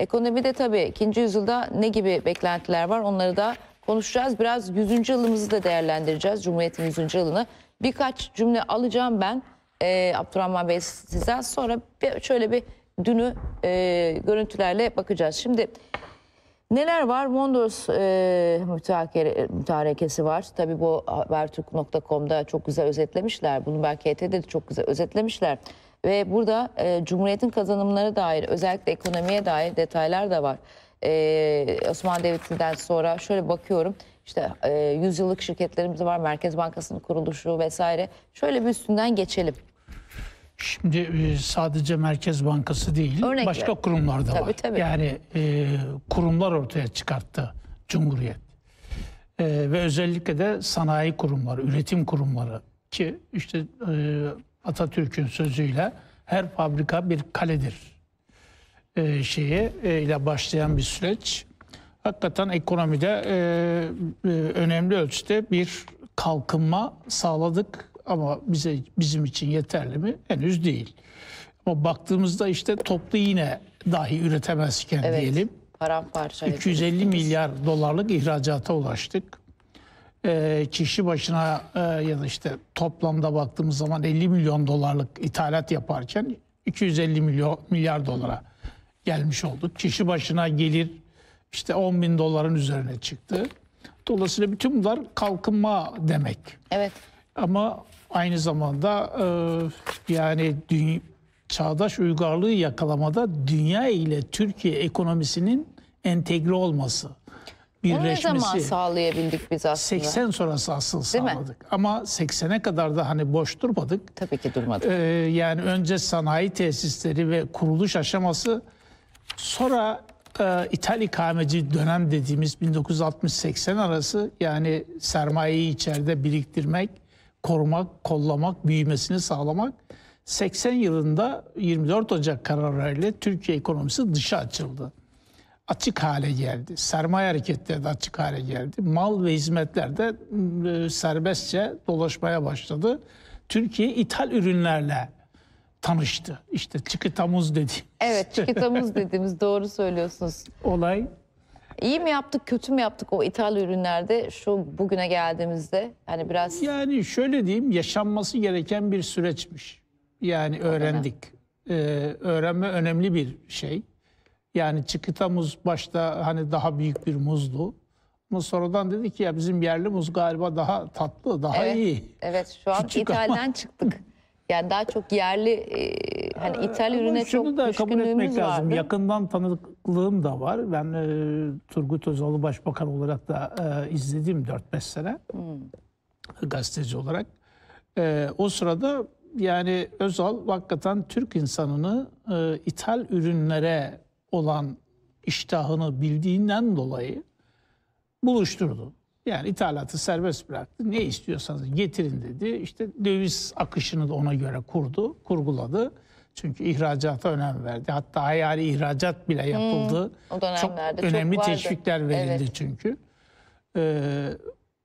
Ekonomide tabii ikinci yüzyılda ne gibi beklentiler var onları da konuşacağız. Biraz 100. yılımızı da değerlendireceğiz. Cumhuriyet'in 100. yılını. Birkaç cümle alacağım ben e, Abdurrahman Bey sizden. Sonra bir, şöyle bir dünü e, görüntülerle bakacağız. Şimdi Neler var? Mondros e, müteahhare, var. Tabi bu habertürk.com'da çok güzel özetlemişler. Bunu belki ET'de de çok güzel özetlemişler. Ve burada e, Cumhuriyet'in kazanımları dair özellikle ekonomiye dair detaylar da var. E, Osmanlı Devleti'nden sonra şöyle bakıyorum. İşte e, yüzyıllık şirketlerimiz var. Merkez Bankası'nın kuruluşu vesaire. Şöyle bir üstünden geçelim. Şimdi e, sadece Merkez Bankası değil, Örnek başka ver. kurumlar da tabii, var. Tabii. Yani e, kurumlar ortaya çıkarttı Cumhuriyet. E, ve özellikle de sanayi kurumları, üretim kurumları ki işte e, Atatürk'ün sözüyle her fabrika bir kaledir e, şeye e, ile başlayan bir süreç. Hakikaten ekonomide e, e, önemli ölçüde bir kalkınma sağladık ama bize bizim için yeterli mi? Henüz değil. Ama baktığımızda işte toplu yine dahi üretemezken evet, diyelim. Paramparça. 250 milyar dolarlık ihracata ulaştık. E, kişi başına e, ya da işte toplamda baktığımız zaman 50 milyon dolarlık ithalat yaparken 250 milyon milyar dolara gelmiş olduk. Kişi başına gelir işte 10 bin doların üzerine çıktı. Dolayısıyla bütün bunlar kalkınma demek. Evet. Ama aynı zamanda e, yani çağdaş uygarlığı yakalamada dünya ile Türkiye ekonomisinin entegre olması, birleşmesi. Onu ne zaman sağlayabildik biz aslında? 80 sonrası asıl Değil sağladık. Mi? Ama 80'e kadar da hani boş durmadık. Tabii ki durmadık. Ee, yani önce sanayi tesisleri ve kuruluş aşaması sonra e, İthal ikameci dönem dediğimiz 1960-80 arası yani sermayeyi içeride biriktirmek, korumak, kollamak, büyümesini sağlamak. 80 yılında 24 Ocak kararıyla Türkiye ekonomisi dışa açıldı. Açık hale geldi. Sermaye hareketleri de açık hale geldi. Mal ve hizmetler de e, serbestçe dolaşmaya başladı. Türkiye ithal ürünlerle tanıştı. İşte çıkıtamuz dedi. Evet çıkıtamuz dediğimiz doğru söylüyorsunuz. Olay İyi mi yaptık, kötü mü yaptık o ithal ürünlerde şu bugüne geldiğimizde? Hani biraz Yani şöyle diyeyim, yaşanması gereken bir süreçmiş. Yani öğrendik. Ee, öğrenme önemli bir şey. Yani çıkıta muz başta hani daha büyük bir muzdu. Ama sonradan dedi ki ya bizim yerli muz galiba daha tatlı, daha evet, iyi. evet şu an Küçük ama- ithalden çıktık. Yani daha çok yerli e, hani ee, İtalya ee, ürüne çok da kabul etmek vardı. lazım. Yakından tanıklığım da var. Ben e, Turgut Özal'ı başbakan olarak da e, izlediğim 4-5 sene hmm. gazeteci olarak. E, o sırada yani Özal hakikaten Türk insanını e, ithal ürünlere olan iştahını bildiğinden dolayı buluşturdu. Yani ithalatı serbest bıraktı. Ne istiyorsanız getirin dedi. İşte döviz akışını da ona göre kurdu, kurguladı. Çünkü ihracata önem verdi. Hatta hayali ihracat bile hmm, yapıldı. Hmm, o dönemlerde çok, çok önemli çok teşvikler verildi evet. çünkü. Ee,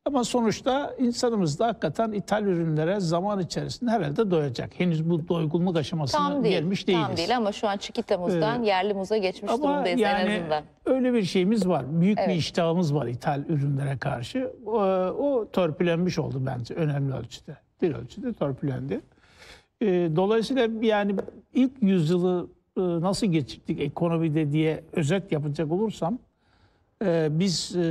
ama sonuçta insanımız da hakikaten ithal ürünlere zaman içerisinde herhalde doyacak. Henüz bu doygunluk aşamasına tam değil, gelmiş değiliz. Tam değil ama şu an Çikita'mızdan ee, yerli muza geçmiş ama durumdayız yani en azından. Öyle bir şeyimiz var. Büyük evet. bir iştahımız var ithal ürünlere karşı. O, o törpülenmiş oldu bence önemli ölçüde. Bir ölçüde torpilendi E, ee, dolayısıyla yani ilk yüzyılı e, nasıl geçirdik ekonomide diye özet yapacak olursam ee, biz e,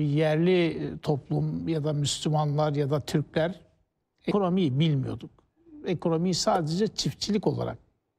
yerli toplum ya da Müslümanlar ya da Türkler ekonomiyi bilmiyorduk. Ekonomiyi sadece çiftçilik olarak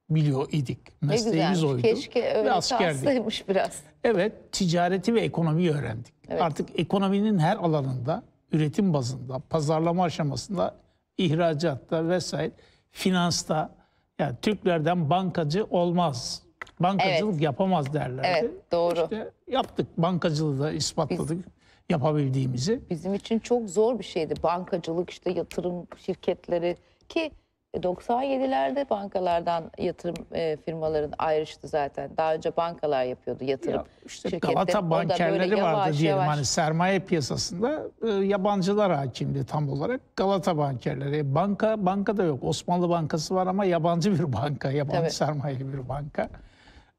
biliyor idik. Mesleğimiz oydu. Keşke öyle ve askerdik. biraz. Evet, ticareti ve ekonomiyi öğrendik. Evet. Artık ekonominin her alanında, üretim bazında, pazarlama aşamasında, ihracatta vesaire, finansta yani Türklerden bankacı olmaz Bankacılık evet. yapamaz derlerdi. Evet, doğru. İşte yaptık. Bankacılığı da ispatladık. Biz, yapabildiğimizi. Bizim için çok zor bir şeydi. Bankacılık işte yatırım şirketleri ki 97'lerde e, bankalardan yatırım e, firmaların ayrıştı zaten. Daha önce bankalar yapıyordu yatırım. Ya işte Şirkette, Galata bankerleri yavaş, vardı diyelim. Yavaş. Hani sermaye piyasasında e, yabancılar hakimdi tam olarak. Galata bankerleri. Banka banka da yok. Osmanlı Bankası var ama yabancı bir banka. Yabancı Tabii. sermaye bir banka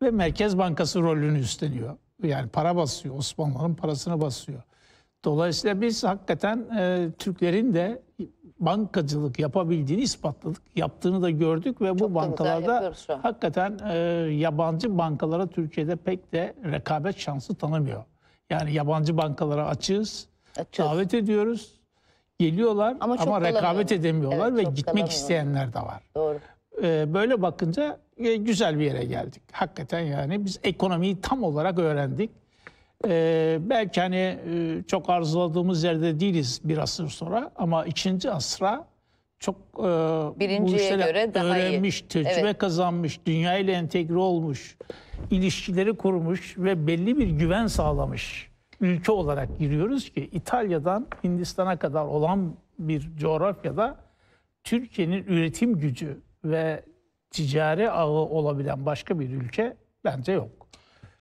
ve Merkez Bankası rolünü üstleniyor. Yani para basıyor, Osmanlı'nın parasını basıyor. Dolayısıyla biz hakikaten e, Türklerin de bankacılık yapabildiğini ispatladık. Yaptığını da gördük ve bu Çok bankalarda hakikaten e, yabancı bankalara Türkiye'de pek de rekabet şansı tanımıyor. Yani yabancı bankalara açığız, Açıyoruz. davet ediyoruz. Geliyorlar ama, ama rekabet edemiyorlar evet, ve gitmek kalamıyor. isteyenler de var. Doğru. Ee, böyle bakınca e, güzel bir yere geldik. Hakikaten yani biz ekonomiyi tam olarak öğrendik. E, belki hani e, çok arzuladığımız yerde değiliz bir asır sonra ama ikinci asra çok e, birinciye göre daha öğrenmiş, iyi. tecrübe evet. kazanmış, dünya ile entegre olmuş, ilişkileri kurmuş ve belli bir güven sağlamış ülke olarak giriyoruz ki İtalya'dan Hindistan'a kadar olan bir coğrafyada Türkiye'nin üretim gücü, ve ticari ağı olabilen başka bir ülke bence yok.